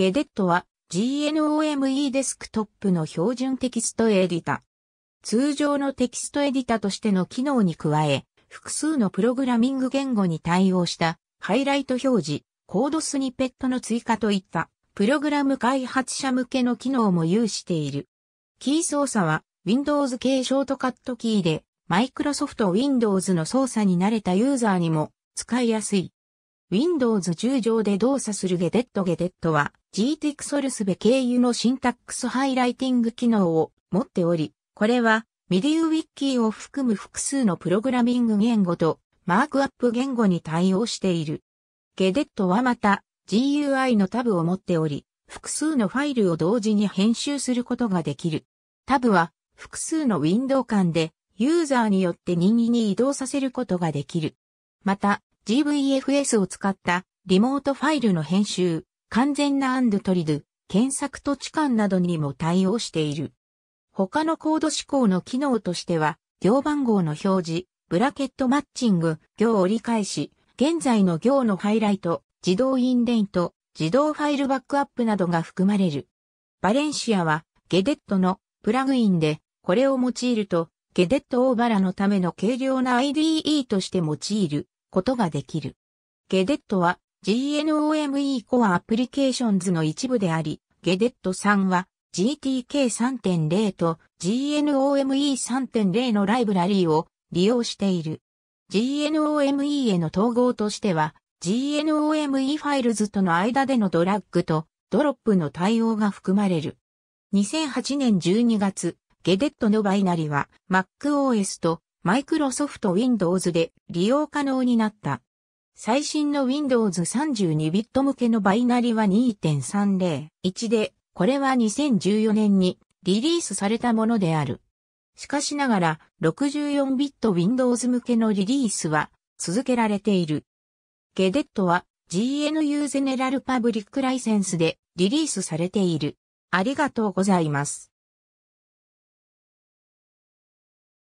ゲデットは GNOME デスクトップの標準テキストエディタ。通常のテキストエディタとしての機能に加え、複数のプログラミング言語に対応したハイライト表示、コードスニペットの追加といったプログラム開発者向けの機能も有している。キー操作は Windows 系ショートカットキーで Microsoft Windows の操作に慣れたユーザーにも使いやすい Windows 10上で動作する g e デ e t は GTX ソルスベ経由のシンタックスハイライティング機能を持っており、これは MIDIWiki を含む複数のプログラミング言語とマークアップ言語に対応している。g e ッ e t はまた GUI のタブを持っており、複数のファイルを同時に編集することができる。タブは複数のウィンドウ間でユーザーによって任意に移動させることができる。また、GVFS を使ったリモートファイルの編集、完全なアンドトリド、検索と置換などにも対応している。他のコード指向の機能としては、行番号の表示、ブラケットマッチング、行折り返し、現在の行のハイライト、自動インデント、自動ファイルバックアップなどが含まれる。バレンシアは、ゲデットのプラグインで、これを用いると、ゲデットオーバラのための軽量な IDE として用いることができる。ゲデットは GNOME Core Applications の一部であり、ゲデット3は GTK3.0 と GNOME3.0 のライブラリーを利用している。GNOME への統合としては、GNOME ファイルズとの間でのドラッグとドロップの対応が含まれる。2008年12月、ゲデットのバイナリは MacOS とマイクロソフト Windows で利用可能になった。最新の Windows 32ビット向けのバイナリは2.301で、これは2014年にリリースされたものである。しかしながら、64ビット Windows 向けのリリースは続けられている。ゲデットは GNU ゼネラルパブリックライセンスでリリースされている。ありがとうございます。